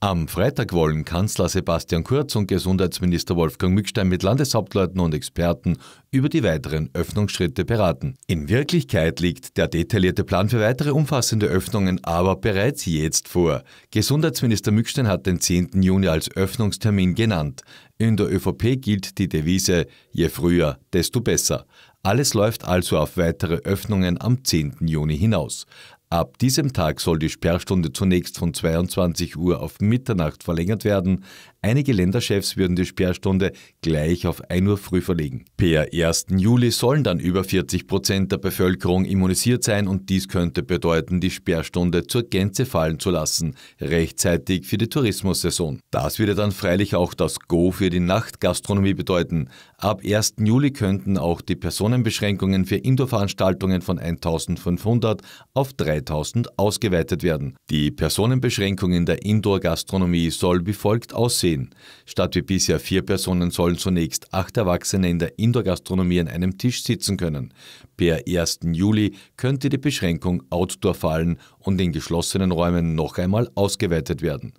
Am Freitag wollen Kanzler Sebastian Kurz und Gesundheitsminister Wolfgang Mückstein mit Landeshauptleuten und Experten über die weiteren Öffnungsschritte beraten. In Wirklichkeit liegt der detaillierte Plan für weitere umfassende Öffnungen aber bereits jetzt vor. Gesundheitsminister Mückstein hat den 10. Juni als Öffnungstermin genannt. In der ÖVP gilt die Devise je früher, desto besser. Alles läuft also auf weitere Öffnungen am 10. Juni hinaus. Ab diesem Tag soll die Sperrstunde zunächst von 22 Uhr auf Mitternacht verlängert werden. Einige Länderchefs würden die Sperrstunde gleich auf 1 Uhr früh verlegen. Per 1. Juli sollen dann über 40 Prozent der Bevölkerung immunisiert sein und dies könnte bedeuten, die Sperrstunde zur Gänze fallen zu lassen, rechtzeitig für die Tourismussaison. Das würde dann freilich auch das Go für die Nachtgastronomie bedeuten. Ab 1. Juli könnten auch die Personenbeschränkungen für Indoor-Veranstaltungen von 1500 auf 3 2000 ausgeweitet werden. Die Personenbeschränkung in der Indoor-Gastronomie soll wie folgt aussehen. Statt wie bisher vier Personen sollen zunächst acht Erwachsene in der Indoor-Gastronomie an einem Tisch sitzen können. Per 1. Juli könnte die Beschränkung outdoor fallen und in geschlossenen Räumen noch einmal ausgeweitet werden.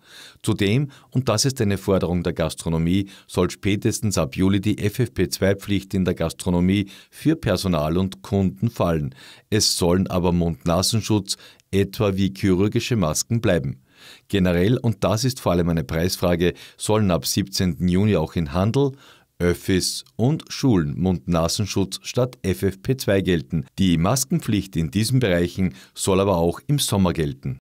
Zudem, und das ist eine Forderung der Gastronomie, soll spätestens ab Juli die FFP2-Pflicht in der Gastronomie für Personal und Kunden fallen. Es sollen aber Mund-Nasenschutz Mundschutz, etwa wie chirurgische Masken, bleiben. Generell, und das ist vor allem eine Preisfrage, sollen ab 17. Juni auch in Handel, Öffis und Schulen Mund-Nasenschutz statt FFP2 gelten. Die Maskenpflicht in diesen Bereichen soll aber auch im Sommer gelten.